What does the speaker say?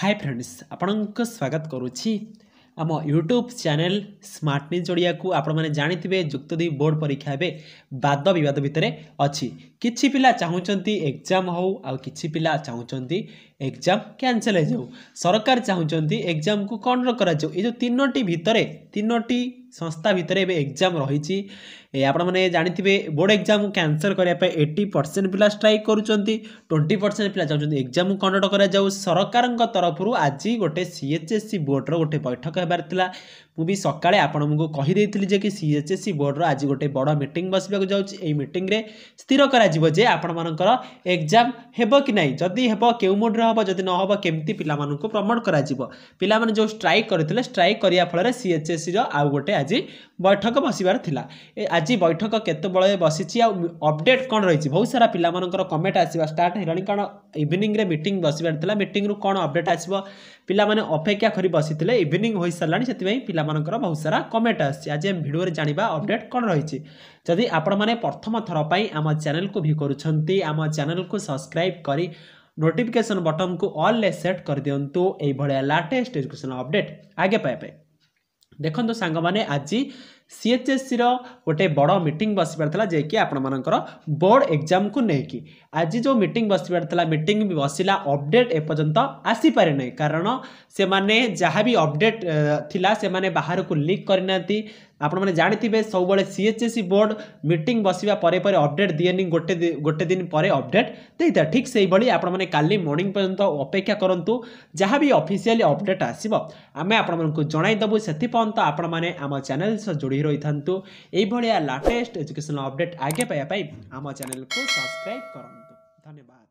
high friends ଆପଣଙ୍କ ସ୍ୱାଗତ କରୁଛି ଆମ ୟୁଟ୍ୟୁବ୍ ଚ୍ୟାନେଲ୍ ସ୍ମାର୍ଟ ନ୍ୟୁଜ୍ ଓଡ଼ିଆକୁ ଆପଣମାନେ ଜାଣିଥିବେ ଯୁକ୍ତ ଦୁଇ ବୋର୍ଡ଼ ପରୀକ୍ଷା ଏବେ ବାଦ ବିବାଦ ଭିତରେ ଅଛି କିଛି ପିଲା ଚାହୁଁଛନ୍ତି ଏକ୍ଜାମ୍ ହେଉ ଆଉ କିଛି ପିଲା ଚାହୁଁଛନ୍ତି ଏକ୍ଜାମ୍ କ୍ୟାନସେଲ୍ ହେଇଯାଉ ସରକାର ଚାହୁଁଛନ୍ତି ଏକ୍ଜାମ୍କୁ କ'ଣ କରାଯାଉ ଏ ଯେଉଁ ତିନୋଟି ଭିତରେ ତିନୋଟି ସଂସ୍ଥା ଭିତରେ ଏବେ ଏକ୍ଜାମ୍ ରହିଛି ଆପଣମାନେ ଜାଣିଥିବେ ବୋର୍ଡ଼ ଏକ୍ଜାମ୍କୁ କ୍ୟାନସଲ୍ କରିବା ପାଇଁ ଏଇଟି ପରସେଣ୍ଟ ପିଲା ଷ୍ଟ୍ରାଇକ୍ କରୁଛନ୍ତି ଟ୍ୱେଣ୍ଟି ପରସେଣ୍ଟ ପିଲା ଚାହୁଁଛନ୍ତି ଏକ୍ଜାମ୍କୁ କଣ୍ଡକ୍ଟ କରାଯାଉ ସରକାରଙ୍କ ତରଫରୁ ଆଜି ଗୋଟେ ସିଏଚ୍ଏସ୍ସି ବୋର୍ଡ଼ର ଗୋଟେ ବୈଠକ ହେବାର ଥିଲା ମୁଁ ବି ସକାଳେ ଆପଣଙ୍କୁ କହିଦେଇଥିଲି ଯେ କି ସିଏଚ୍ଏସ୍ସି ବୋର୍ଡ଼ର ଆଜି ଗୋଟେ ବଡ଼ ମିଟିଂ ବସିବାକୁ ଯାଉଛି ଏହି ମିଟିଂରେ ସ୍ଥିର କରାଯିବ ଯେ ଆପଣମାନଙ୍କର ଏକ୍ଜାମ୍ ହେବ କି ନାହିଁ ଯଦି ହେବ କେଉଁ ମୋଡ଼ରେ ହେବ ଯଦି ନ ହେବ କେମିତି ପିଲାମାନଙ୍କୁ ପ୍ରମୋଟ୍ କରାଯିବ ପିଲାମାନେ ଯେଉଁ ଷ୍ଟ୍ରାଇକ୍ କରିଥିଲେ ଷ୍ଟ୍ରାଇକ୍ କରିବା ଫଳରେ ସିଏଚ୍ଏସ୍ସିର ଆଉ ଗୋଟେ ଆଜି ବୈଠକ ବସିବାର ଥିଲା ଆଜି ବୈଠକ କେତେବେଳେ ବସିଛି ଆଉ ଅପଡ଼େଟ୍ କ'ଣ ରହିଛି ବହୁତ ସାରା ପିଲାମାନଙ୍କର କମେଣ୍ଟ ଆସିବା ଷ୍ଟାର୍ଟ ହେଲାଣି କାରଣ ଇଭିନିଂରେ ମିଟିଂ ବସିବାର ଥିଲା ମିଟିଂରୁ କ'ଣ ଅପଡ଼େଟ୍ ଆସିବ ପିଲାମାନେ ଅପେକ୍ଷା କରି ବସିଥିଲେ ଇଭିନିଂ ହୋଇସାରିଲାଣି ସେଥିପାଇଁ ପିଲାମାନଙ୍କର ବହୁତ ସାରା କମେଣ୍ଟ ଆସିଛି ଆଜି ଆମେ ଭିଡ଼ିଓରେ ଜାଣିବା ଅପଡ଼େଟ୍ କ'ଣ ରହିଛି ଯଦି ଆପଣମାନେ ପ୍ରଥମ ଥର ପାଇଁ ଆମ ଚ୍ୟାନେଲ୍କୁ ଭି କରୁଛନ୍ତି ଆମ ଚ୍ୟାନେଲ୍କୁ ସବସ୍କ୍ରାଇବ୍ କରି ନୋଟିଫିକେସନ୍ ବଟନ୍କୁ ଅଲ୍ରେ ସେଟ୍ କରିଦିଅନ୍ତୁ ଏଇଭଳିଆ ଲାଟେଷ୍ଟ ଏଜୁକେସନ୍ ଅପଡ଼େଟ୍ ଆଗେ ପାଇବା ପାଇଁ ଦେଖନ୍ତୁ ସାଙ୍ଗମାନେ ଆଜି ସିଏଚ୍ଏସ୍ସିର ଗୋଟେ ବଡ଼ ମିଟିଂ ବସିବାର ଥିଲା ଯିଏକି ଆପଣମାନଙ୍କର ବୋର୍ଡ଼ ଏକ୍ଜାମ୍କୁ ନେଇକି ଆଜି ଯେଉଁ ମିଟିଂ ବସିବାର ଥିଲା ମିଟିଂ ବି ବସିଲା ଅପଡ଼େଟ୍ ଏପର୍ଯ୍ୟନ୍ତ ଆସିପାରି ନାହିଁ କାରଣ ସେମାନେ ଯାହା ବି ଅପଡ଼େଟ୍ ଥିଲା ସେମାନେ ବାହାରକୁ ଲିକ୍ କରିନାହାନ୍ତି ଆପଣମାନେ ଜାଣିଥିବେ ସବୁବେଳେ ସିଏଚ୍ଏସ୍ସି ବୋର୍ଡ଼ ମିଟିଂ ବସିବା ପରେ ପରେ ଅପଡ଼େଟ୍ ଦିଏନି ଗୋଟେ ଗୋଟେ ଦିନ ପରେ ଅପଡ଼େଟ୍ ଦେଇଥାଏ ଠିକ୍ ସେଇଭଳି ଆପଣମାନେ କାଲି ମର୍ଣ୍ଣିଂ ପର୍ଯ୍ୟନ୍ତ ଅପେକ୍ଷା କରନ୍ତୁ ଯାହା ବି ଅଫିସିଆଲି ଅପଡ଼େଟ୍ ଆସିବ ଆମେ ଆପଣମାନଙ୍କୁ ଜଣାଇଦେବୁ ସେଥିପର୍ଯ୍ୟନ୍ତ ଆପଣମାନେ ଆମ ଚ୍ୟାନେଲ୍ ସହ ଯୋଡ଼ି ହୋଇ ରହିଥାନ୍ତୁ ଏଇଭଳିଆ ଲାଟେଷ୍ଟ ଏଜୁକେସନାଲ୍ ଅପଡ଼େଟ୍ ଆଗେ ପାଇବା ପାଇଁ ଆମ ଚ୍ୟାନେଲକୁ ସବସ୍କ୍ରାଇବ୍ କରନ୍ତୁ ଧନ୍ୟବାଦ